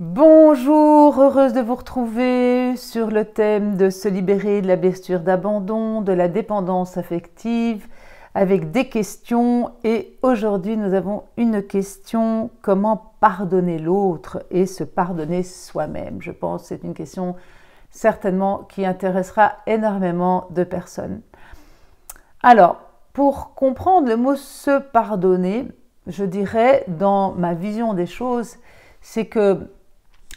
Bonjour, heureuse de vous retrouver sur le thème de se libérer de la blessure d'abandon, de la dépendance affective, avec des questions. Et aujourd'hui, nous avons une question, comment pardonner l'autre et se pardonner soi-même Je pense que c'est une question certainement qui intéressera énormément de personnes. Alors, pour comprendre le mot se pardonner, je dirais, dans ma vision des choses, c'est que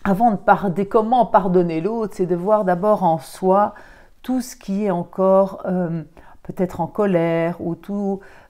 avant de pardonner, comment pardonner l'autre, c'est de voir d'abord en soi tout ce qui est encore euh, peut-être en colère ou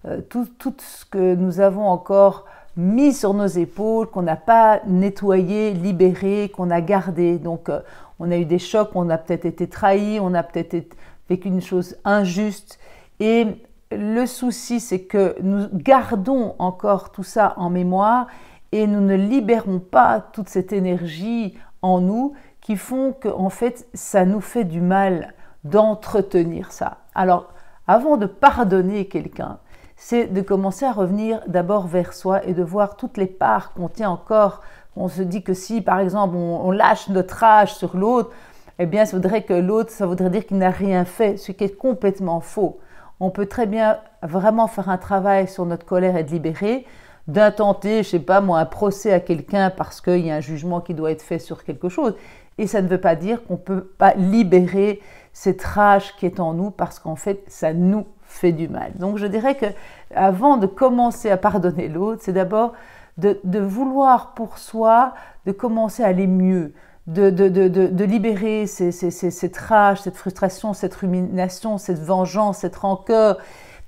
euh, tout, ce que nous avons encore mis sur nos épaules, qu'on n'a pas nettoyé, libéré, qu'on a gardé. Donc euh, on a eu des chocs, on a peut-être été trahi, on a peut-être vécu une chose injuste. Et le souci, c'est que nous gardons encore tout ça en mémoire et nous ne libérons pas toute cette énergie en nous qui font que en fait ça nous fait du mal d'entretenir ça. Alors avant de pardonner quelqu'un, c'est de commencer à revenir d'abord vers soi et de voir toutes les parts qu'on tient encore. On se dit que si par exemple on, lâche notre rage sur l'autre, eh bien ça voudrait que l'autre, ça voudrait dire qu'il n'a rien fait, ce qui est complètement faux. On peut très bien vraiment faire un travail sur notre colère et de libérer, d'intenter, je sais pas moi, un procès à quelqu'un parce qu'il y a un jugement qui doit être fait sur quelque chose. Et ça ne veut pas dire qu'on ne peut pas libérer cette rage qui est en nous parce qu'en fait, ça nous fait du mal. Donc je dirais que avant de commencer à pardonner l'autre, c'est d'abord de, vouloir pour soi, de commencer à aller mieux, de, libérer ces, ces, cette rage, cette frustration, cette rumination, cette vengeance, cette rancœur,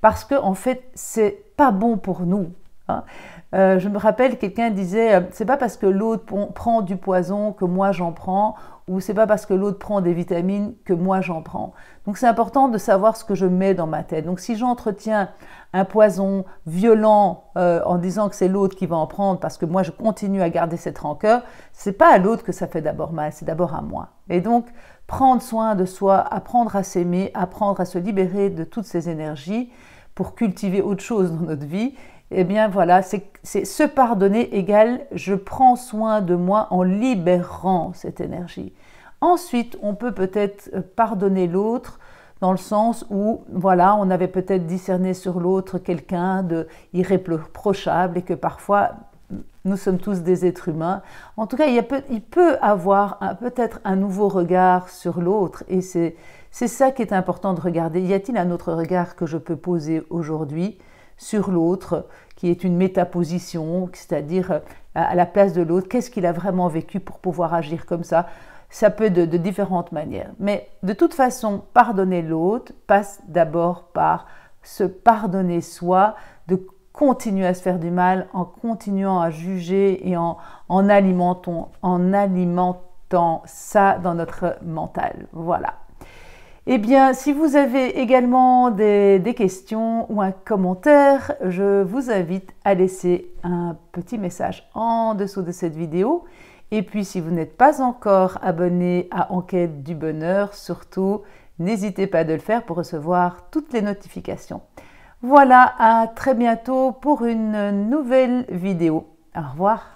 parce qu'en en fait, c'est pas bon pour nous. Ah. Euh, je me rappelle, quelqu'un disait euh, c'est pas parce que l'autre prend du poison que moi j'en prends, ou c'est pas parce que l'autre prend des vitamines que moi j'en prends. Donc c'est important de savoir ce que je mets dans ma tête. Donc si j'entretiens un poison violent euh, en disant que c'est l'autre qui va en prendre parce que moi je continue à garder cette rancœur, c'est pas à l'autre que ça fait d'abord mal, c'est d'abord à moi. Et donc prendre soin de soi, apprendre à s'aimer, apprendre à se libérer de toutes ces énergies pour cultiver autre chose dans notre vie eh bien voilà, c'est se pardonner égale je prends soin de moi en libérant cette énergie. Ensuite, on peut peut-être euh, pardonner l'autre dans le sens où, voilà, on avait peut-être discerné sur l'autre quelqu'un de et que parfois, nous sommes tous des êtres humains. En tout cas, il, peut, il peut avoir peut-être un nouveau regard sur l'autre et c'est ça qui est important de regarder. Y a-t-il un autre regard que je peux poser aujourd'hui sur l'autre, qui est une métaposition, c'est-à-dire euh, à la place de l'autre, qu'est-ce qu'il a vraiment vécu pour pouvoir agir comme ça Ça peut de, différentes manières. Mais de toute façon, pardonner l'autre passe d'abord par se pardonner soi, de continuer à se faire du mal en continuant à juger et en, en alimentant ça dans notre mental. Voilà. Eh bien, si vous avez également des, questions ou un commentaire, je vous invite à laisser un petit message en dessous de cette vidéo. Et puis, si vous n'êtes pas encore abonné à Enquête du Bonheur, surtout, n'hésitez pas de le faire pour recevoir toutes les notifications. Voilà, à très bientôt pour une nouvelle vidéo. Au revoir.